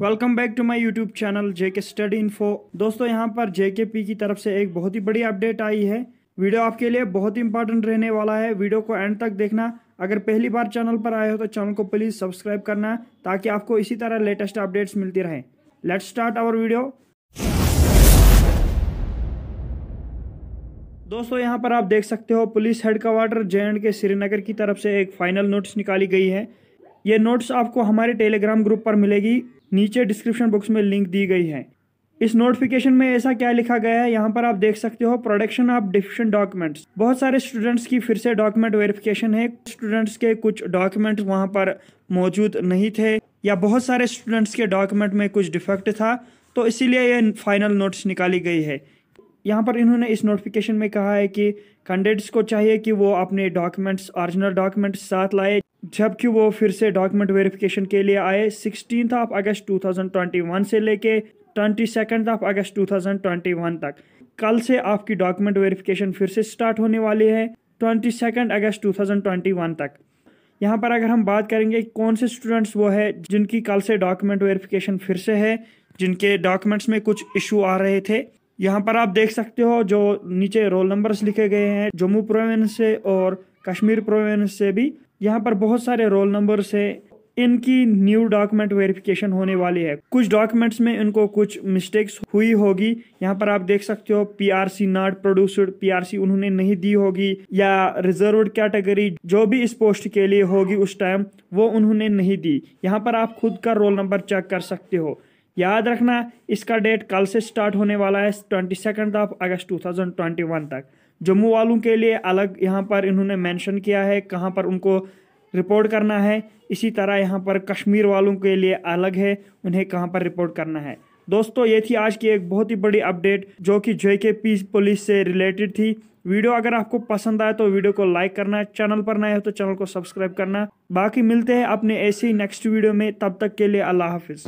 welcome back to my YouTube channel JK study info दोस्तों यहाँ पर जेके पी की तरफ से एक बहुत ही बड़ी अपडेट आई है वीडियो आपके लिए बहुत ही इंपॉर्टेंट रहने वाला है वीडियो को एंड तक देखना अगर पहली बार चैनल पर आए हो तो चैनल को प्लीज़ सब्सक्राइब करना ताकि आपको इसी तरह लेटेस्ट अपडेट्स मिलती रहे लेट स्टार्ट आवर वीडियो दोस्तों यहाँ पर आप देख सकते हो पुलिस हेडक्वार्टर जे के श्रीनगर की तरफ से एक फाइनल नोटिस निकाली गई है ये नोट्स आपको हमारे टेलीग्राम ग्रुप पर मिलेगी नीचे डिस्क्रिप्शन बॉक्स में लिंक दी गई है इस नोटिफिकेशन में ऐसा क्या लिखा गया है यहाँ पर आप देख सकते हो प्रोडक्शन ऑफ डिफिशन डॉक्यूमेंट्स बहुत सारे स्टूडेंट्स की फिर से डॉक्यूमेंट वेरिफिकेशन है स्टूडेंट्स के कुछ डॉक्यूमेंट्स वहाँ पर मौजूद नहीं थे या बहुत सारे स्टूडेंट्स के डॉक्यूमेंट में कुछ डिफेक्ट था तो इसीलिए ये फाइनल नोट्स निकाली गई है यहाँ पर इन्होंने इस नोटिफिकेशन में कहा है कि कैंडिडेट्स को चाहिए कि वो अपने डॉक्यूमेंट्स ऑरिजिनल डॉक्यूमेंट्स साथ लाए जबकि वो फिर से डॉक्यूमेंट वेरिफिकेशन के लिए आए सिक्सटीन ऑफ अगस्त 2021 से लेके ट्वेंटी सेकेंड ऑफ अगस्त 2021 तक कल से आपकी डॉक्यूमेंट वेरिफिकेशन फिर से स्टार्ट होने वाली है ट्वेंटी सेकेंड अगस्त वन तक यहाँ पर अगर हम बात करेंगे कौन से स्टूडेंट्स वो है जिनकी कल से डॉक्यूमेंट वेरिफिकेशन फिर से है जिनके डॉक्यूमेंट्स में कुछ इशू आ रहे थे यहाँ पर आप देख सकते हो जो नीचे रोल नंबर्स लिखे गए हैं जम्मू प्रोविंस से और कश्मीर प्रोविंस से भी यहाँ पर बहुत सारे रोल नंबर है इनकी न्यू डॉक्यूमेंट वेरिफिकेशन होने वाली है कुछ डॉक्यूमेंट्स में इनको कुछ मिस्टेक्स हुई होगी यहाँ पर आप देख सकते हो पीआरसी नॉट प्रोड्यूसड पीआरसी उन्होंने नहीं दी होगी या रिजर्व कैटेगरी जो भी इस पोस्ट के लिए होगी उस टाइम वो उन्होंने नहीं दी यहाँ पर आप खुद का रोल नंबर चेक कर सकते हो याद रखना इसका डेट कल से स्टार्ट होने वाला है twenty second of August two thousand twenty one तक जम्मू वालों के लिए अलग यहाँ पर इन्होंने मेंशन किया है कहाँ पर उनको रिपोर्ट करना है इसी तरह यहाँ पर कश्मीर वालों के लिए अलग है उन्हें कहाँ पर रिपोर्ट करना है दोस्तों ये थी आज की एक बहुत ही बड़ी अपडेट जो कि जे के पी पुलिस से रिलेटेड थी वीडियो अगर आपको पसंद आए तो वीडियो को लाइक करना चैनल पर नए हो तो चैनल को सब्सक्राइब करना बाकी मिलते हैं अपने ऐसे ही नेक्स्ट वीडियो में तब तक के लिए अल्लाह हाफिज़